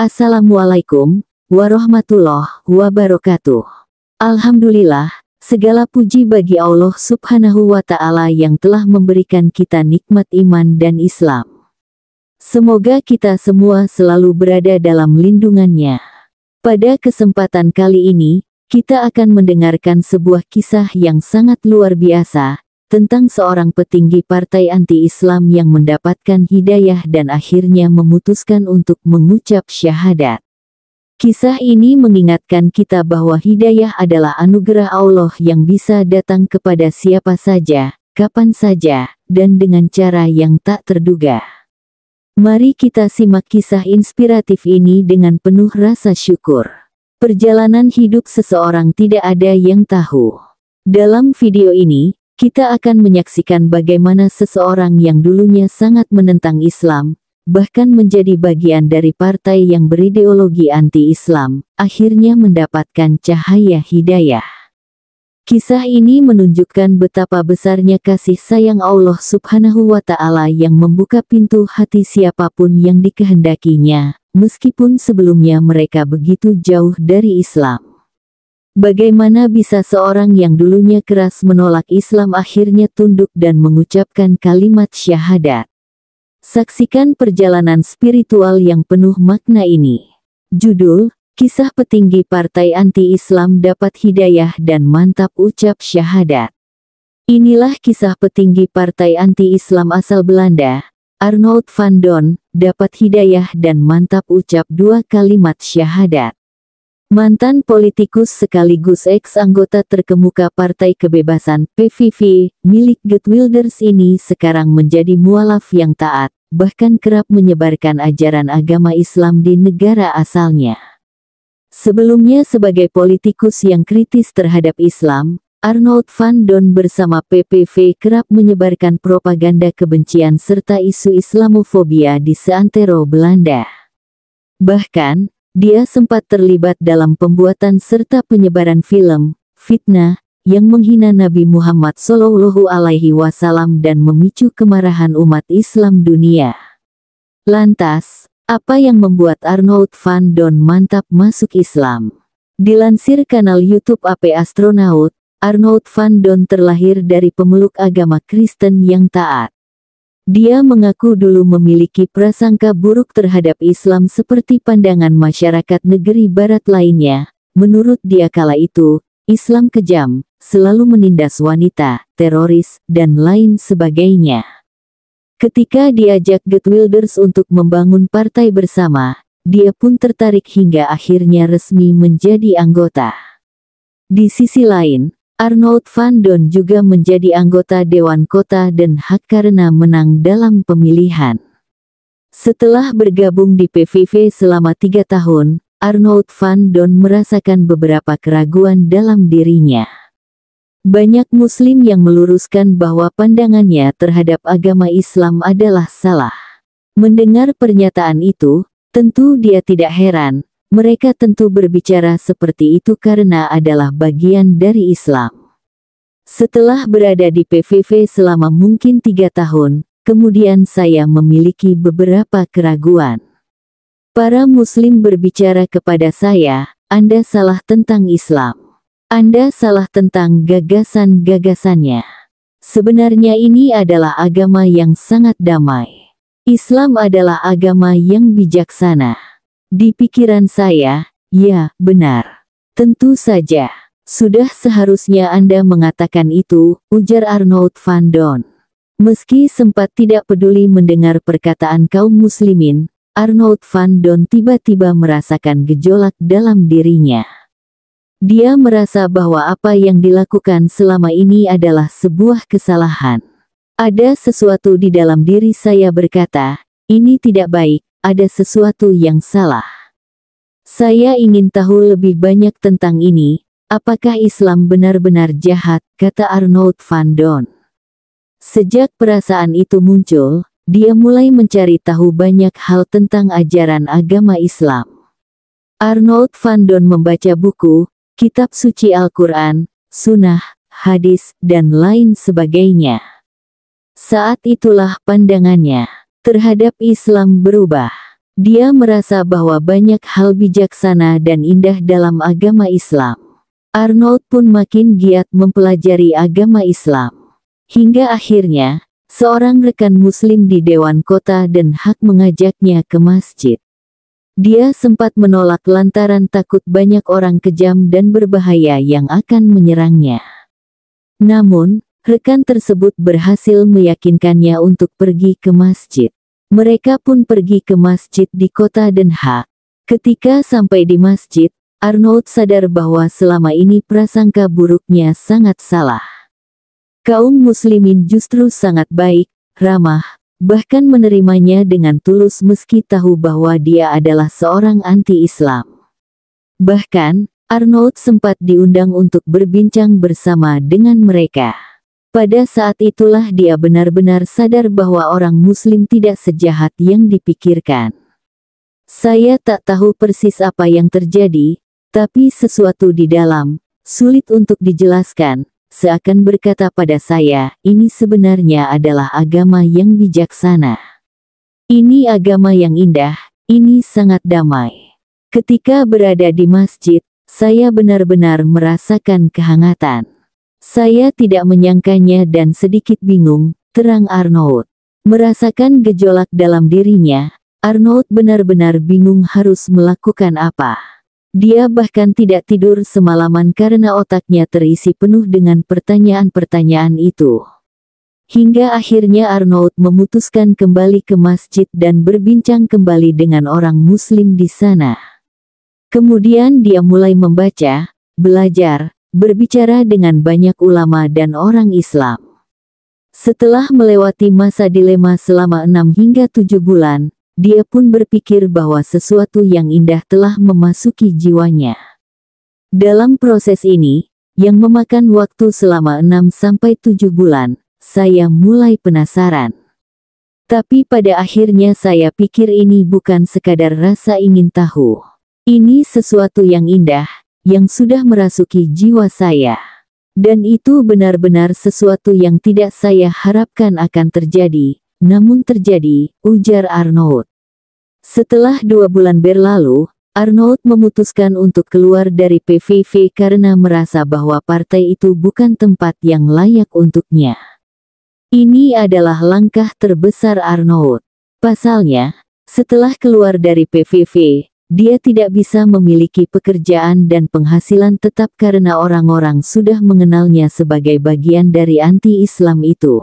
Assalamualaikum warahmatullahi wabarakatuh. Alhamdulillah, segala puji bagi Allah subhanahu wa ta'ala yang telah memberikan kita nikmat iman dan Islam. Semoga kita semua selalu berada dalam lindungannya. Pada kesempatan kali ini, kita akan mendengarkan sebuah kisah yang sangat luar biasa, tentang seorang petinggi partai anti-Islam yang mendapatkan hidayah dan akhirnya memutuskan untuk mengucap syahadat. Kisah ini mengingatkan kita bahwa hidayah adalah anugerah Allah yang bisa datang kepada siapa saja, kapan saja, dan dengan cara yang tak terduga. Mari kita simak kisah inspiratif ini dengan penuh rasa syukur. Perjalanan hidup seseorang tidak ada yang tahu. Dalam video ini, kita akan menyaksikan bagaimana seseorang yang dulunya sangat menentang Islam, bahkan menjadi bagian dari partai yang berideologi anti-Islam, akhirnya mendapatkan cahaya hidayah. Kisah ini menunjukkan betapa besarnya kasih sayang Allah subhanahu wa ta'ala yang membuka pintu hati siapapun yang dikehendakinya, meskipun sebelumnya mereka begitu jauh dari Islam. Bagaimana bisa seorang yang dulunya keras menolak Islam akhirnya tunduk dan mengucapkan kalimat syahadat? Saksikan perjalanan spiritual yang penuh makna ini. Judul, Kisah Petinggi Partai Anti-Islam Dapat Hidayah dan Mantap Ucap Syahadat. Inilah kisah petinggi Partai Anti-Islam asal Belanda, Arnold van Don, dapat hidayah dan mantap ucap dua kalimat syahadat. Mantan politikus sekaligus ex-anggota terkemuka Partai Kebebasan PVV, milik Get Wilders ini sekarang menjadi mualaf yang taat, bahkan kerap menyebarkan ajaran agama Islam di negara asalnya. Sebelumnya sebagai politikus yang kritis terhadap Islam, Arnold Van Don bersama PPV kerap menyebarkan propaganda kebencian serta isu Islamofobia di seantero Belanda. Bahkan, dia sempat terlibat dalam pembuatan serta penyebaran film, fitnah, yang menghina Nabi Muhammad Shallallahu Alaihi Wasallam dan memicu kemarahan umat Islam dunia. Lantas, apa yang membuat Arnold Van Don mantap masuk Islam? Dilansir kanal YouTube AP Astronaut, Arnold Van Don terlahir dari pemeluk agama Kristen yang taat. Dia mengaku dulu memiliki prasangka buruk terhadap Islam seperti pandangan masyarakat negeri barat lainnya. Menurut dia kala itu, Islam kejam, selalu menindas wanita, teroris, dan lain sebagainya. Ketika diajak Getwilders untuk membangun partai bersama, dia pun tertarik hingga akhirnya resmi menjadi anggota. Di sisi lain, Arnold Van Don juga menjadi anggota Dewan Kota Den Haag karena menang dalam pemilihan. Setelah bergabung di PVV selama tiga tahun, Arnold Van Don merasakan beberapa keraguan dalam dirinya. Banyak Muslim yang meluruskan bahwa pandangannya terhadap agama Islam adalah salah. Mendengar pernyataan itu, tentu dia tidak heran mereka tentu berbicara seperti itu karena adalah bagian dari Islam. Setelah berada di PVV selama mungkin tiga tahun, kemudian saya memiliki beberapa keraguan. Para Muslim berbicara kepada saya, Anda salah tentang Islam. Anda salah tentang gagasan-gagasannya. Sebenarnya ini adalah agama yang sangat damai. Islam adalah agama yang bijaksana. Di pikiran saya, ya, benar. Tentu saja. Sudah seharusnya Anda mengatakan itu, ujar Arnold van Don. Meski sempat tidak peduli mendengar perkataan kaum muslimin, Arnold van Don tiba-tiba merasakan gejolak dalam dirinya. Dia merasa bahwa apa yang dilakukan selama ini adalah sebuah kesalahan. Ada sesuatu di dalam diri saya berkata, ini tidak baik, ada sesuatu yang salah. Saya ingin tahu lebih banyak tentang ini, apakah Islam benar-benar jahat, kata Arnold van Don. Sejak perasaan itu muncul, dia mulai mencari tahu banyak hal tentang ajaran agama Islam. Arnold van Don membaca buku, kitab suci Al-Quran, sunnah, hadis, dan lain sebagainya. Saat itulah pandangannya terhadap Islam berubah. Dia merasa bahwa banyak hal bijaksana dan indah dalam agama Islam. Arnold pun makin giat mempelajari agama Islam. Hingga akhirnya, seorang rekan muslim di Dewan Kota dan hak mengajaknya ke masjid. Dia sempat menolak lantaran takut banyak orang kejam dan berbahaya yang akan menyerangnya. Namun, Rekan tersebut berhasil meyakinkannya untuk pergi ke masjid. Mereka pun pergi ke masjid di kota Den Haag. Ketika sampai di masjid, Arnold sadar bahwa selama ini prasangka buruknya sangat salah. Kaum muslimin justru sangat baik, ramah, bahkan menerimanya dengan tulus meski tahu bahwa dia adalah seorang anti-Islam. Bahkan, Arnold sempat diundang untuk berbincang bersama dengan mereka. Pada saat itulah dia benar-benar sadar bahwa orang muslim tidak sejahat yang dipikirkan. Saya tak tahu persis apa yang terjadi, tapi sesuatu di dalam, sulit untuk dijelaskan, seakan berkata pada saya, ini sebenarnya adalah agama yang bijaksana. Ini agama yang indah, ini sangat damai. Ketika berada di masjid, saya benar-benar merasakan kehangatan. Saya tidak menyangkanya dan sedikit bingung, terang Arnold. Merasakan gejolak dalam dirinya, Arnold benar-benar bingung harus melakukan apa. Dia bahkan tidak tidur semalaman karena otaknya terisi penuh dengan pertanyaan-pertanyaan itu. Hingga akhirnya Arnold memutuskan kembali ke masjid dan berbincang kembali dengan orang muslim di sana. Kemudian dia mulai membaca, belajar, berbicara dengan banyak ulama dan orang Islam. Setelah melewati masa dilema selama enam hingga tujuh bulan, dia pun berpikir bahwa sesuatu yang indah telah memasuki jiwanya. Dalam proses ini, yang memakan waktu selama enam sampai tujuh bulan, saya mulai penasaran. Tapi pada akhirnya saya pikir ini bukan sekadar rasa ingin tahu. Ini sesuatu yang indah, yang sudah merasuki jiwa saya. Dan itu benar-benar sesuatu yang tidak saya harapkan akan terjadi, namun terjadi, ujar Arnold. Setelah dua bulan berlalu, Arnold memutuskan untuk keluar dari PVV karena merasa bahwa partai itu bukan tempat yang layak untuknya. Ini adalah langkah terbesar Arnold. Pasalnya, setelah keluar dari PVV, dia tidak bisa memiliki pekerjaan dan penghasilan tetap karena orang-orang sudah mengenalnya sebagai bagian dari anti-Islam itu.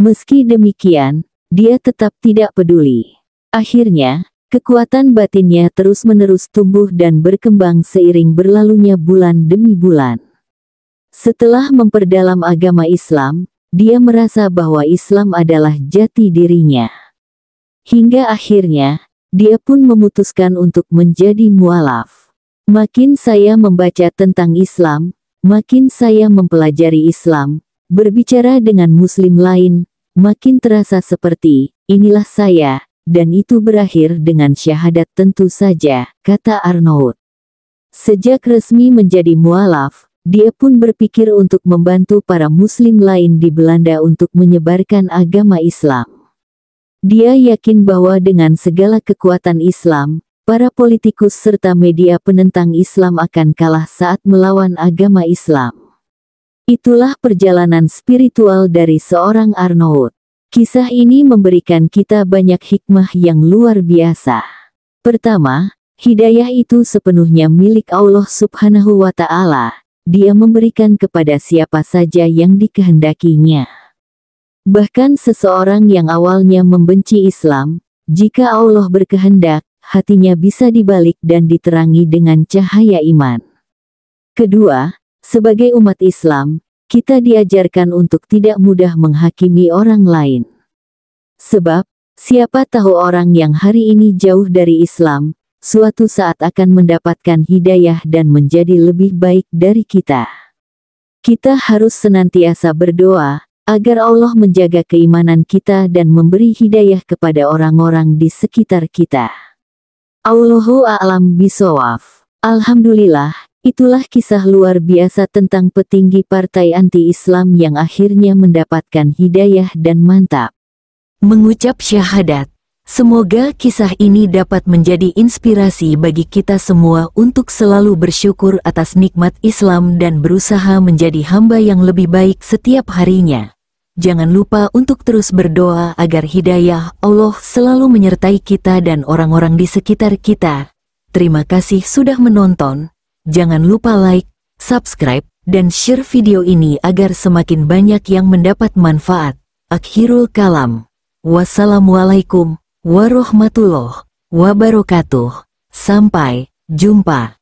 Meski demikian, dia tetap tidak peduli. Akhirnya, kekuatan batinnya terus-menerus tumbuh dan berkembang seiring berlalunya bulan demi bulan. Setelah memperdalam agama Islam, dia merasa bahwa Islam adalah jati dirinya. Hingga akhirnya, dia pun memutuskan untuk menjadi mualaf. Makin saya membaca tentang Islam, makin saya mempelajari Islam, berbicara dengan muslim lain, makin terasa seperti, inilah saya, dan itu berakhir dengan syahadat tentu saja, kata Arnaud. Sejak resmi menjadi mualaf, dia pun berpikir untuk membantu para muslim lain di Belanda untuk menyebarkan agama Islam. Dia yakin bahwa dengan segala kekuatan Islam, para politikus serta media penentang Islam akan kalah saat melawan agama Islam. Itulah perjalanan spiritual dari seorang Arnaud. Kisah ini memberikan kita banyak hikmah yang luar biasa. Pertama, hidayah itu sepenuhnya milik Allah Subhanahu wa Ta'ala. Dia memberikan kepada siapa saja yang dikehendakinya. Bahkan seseorang yang awalnya membenci Islam, jika Allah berkehendak, hatinya bisa dibalik dan diterangi dengan cahaya iman. Kedua, sebagai umat Islam, kita diajarkan untuk tidak mudah menghakimi orang lain. Sebab, siapa tahu orang yang hari ini jauh dari Islam, suatu saat akan mendapatkan hidayah dan menjadi lebih baik dari kita. Kita harus senantiasa berdoa, agar Allah menjaga keimanan kita dan memberi hidayah kepada orang-orang di sekitar kita. Allahu a'lam bisawaf. Alhamdulillah, itulah kisah luar biasa tentang petinggi partai anti-Islam yang akhirnya mendapatkan hidayah dan mantap. Mengucap syahadat. Semoga kisah ini dapat menjadi inspirasi bagi kita semua untuk selalu bersyukur atas nikmat Islam dan berusaha menjadi hamba yang lebih baik setiap harinya. Jangan lupa untuk terus berdoa agar hidayah Allah selalu menyertai kita dan orang-orang di sekitar kita. Terima kasih sudah menonton. Jangan lupa like, subscribe, dan share video ini agar semakin banyak yang mendapat manfaat. Akhirul kalam. Wassalamualaikum warahmatullahi wabarakatuh. Sampai jumpa.